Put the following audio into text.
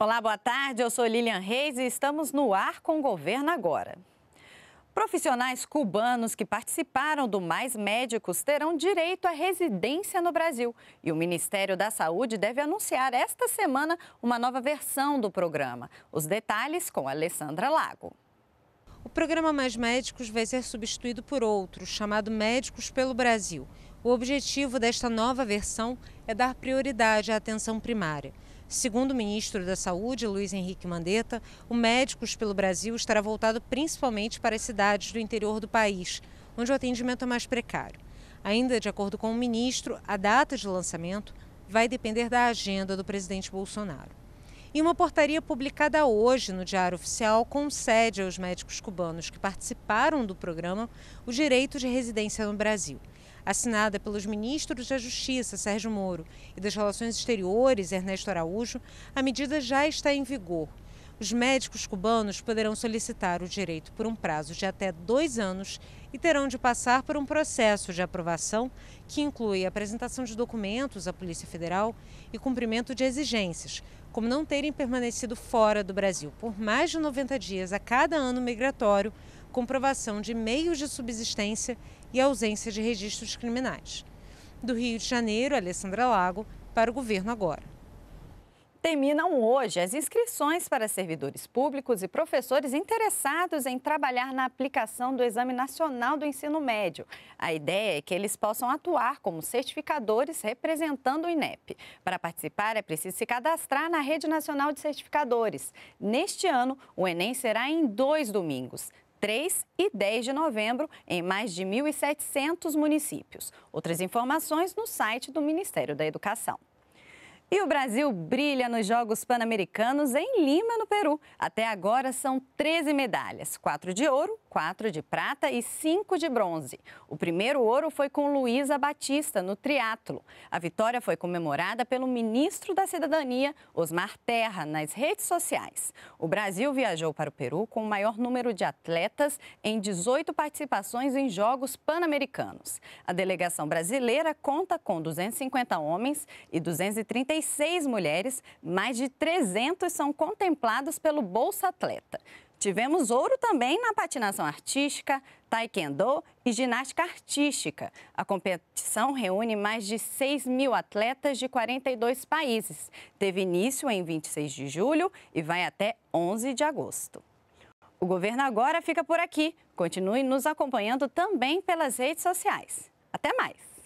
Olá, boa tarde. Eu sou Lilian Reis e estamos no ar com o governo agora. Profissionais cubanos que participaram do Mais Médicos terão direito à residência no Brasil. E o Ministério da Saúde deve anunciar esta semana uma nova versão do programa. Os detalhes com Alessandra Lago. O programa Mais Médicos vai ser substituído por outro, chamado Médicos pelo Brasil. O objetivo desta nova versão é dar prioridade à atenção primária. Segundo o ministro da Saúde, Luiz Henrique Mandetta, o Médicos pelo Brasil estará voltado principalmente para as cidades do interior do país, onde o atendimento é mais precário. Ainda de acordo com o ministro, a data de lançamento vai depender da agenda do presidente Bolsonaro. Em uma portaria publicada hoje no Diário Oficial, concede aos médicos cubanos que participaram do programa o direito de residência no Brasil assinada pelos ministros da Justiça, Sérgio Moro, e das Relações Exteriores, Ernesto Araújo, a medida já está em vigor. Os médicos cubanos poderão solicitar o direito por um prazo de até dois anos e terão de passar por um processo de aprovação que inclui a apresentação de documentos à Polícia Federal e cumprimento de exigências, como não terem permanecido fora do Brasil por mais de 90 dias a cada ano migratório, comprovação de meios de subsistência e ausência de registros criminais. Do Rio de Janeiro, Alessandra Lago, para o Governo Agora. Terminam hoje as inscrições para servidores públicos e professores interessados em trabalhar na aplicação do Exame Nacional do Ensino Médio. A ideia é que eles possam atuar como certificadores representando o INEP. Para participar, é preciso se cadastrar na Rede Nacional de Certificadores. Neste ano, o Enem será em dois domingos, 3 e 10 de novembro em mais de 1.700 municípios. Outras informações no site do Ministério da Educação. E o Brasil brilha nos Jogos Pan-Americanos em Lima, no Peru. Até agora são 13 medalhas: 4 de ouro, 4 de prata e 5 de bronze. O primeiro ouro foi com Luísa Batista, no triatlo. A vitória foi comemorada pelo ministro da Cidadania, Osmar Terra, nas redes sociais. O Brasil viajou para o Peru com o maior número de atletas em 18 participações em Jogos Pan-Americanos. A delegação brasileira conta com 250 homens e 230 36 mulheres, mais de 300 são contemplados pelo Bolsa Atleta. Tivemos ouro também na patinação artística, taekwondo e ginástica artística. A competição reúne mais de 6 mil atletas de 42 países. Teve início em 26 de julho e vai até 11 de agosto. O governo agora fica por aqui. Continue nos acompanhando também pelas redes sociais. Até mais!